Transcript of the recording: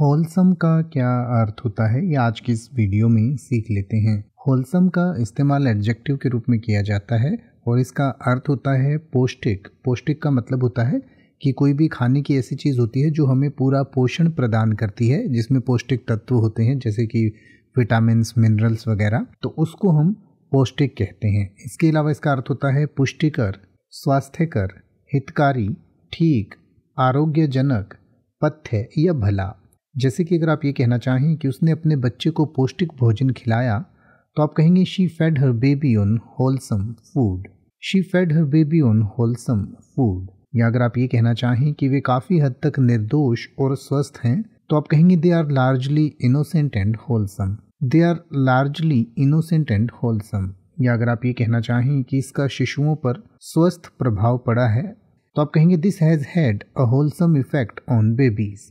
wholesome का क्या अर्थ होता है ये आज की इस वीडियो में सीख लेते हैं होलसम का इस्तेमाल एडजेक्टिव के रूप में किया जाता है और इसका अर्थ होता है पौष्टिक पौष्टिक का मतलब होता है कि कोई भी खाने की ऐसी चीज़ होती है जो हमें पूरा पोषण प्रदान करती है जिसमें पौष्टिक तत्व होते हैं जैसे कि विटामिन मिनरल्स वगैरह तो उसको हम पौष्टिक कहते हैं इसके अलावा इसका अर्थ होता है पुष्टिकर स्वास्थ्यकर हितकारी ठीक आरोग्यजनक पथ्य या भला जैसे कि अगर आप ये कहना चाहें कि उसने अपने बच्चे को पौष्टिक भोजन खिलाया तो आप कहेंगे she fed her baby on wholesome food she fed her baby on wholesome food या अगर आप ये कहना चाहें कि वे काफ़ी हद तक निर्दोष और स्वस्थ हैं तो आप कहेंगे they are largely innocent and wholesome they are largely innocent and wholesome या अगर आप ये कहना चाहें कि इसका शिशुओं पर स्वस्थ प्रभाव पड़ा है तो आप कहेंगे this has had a wholesome effect on babies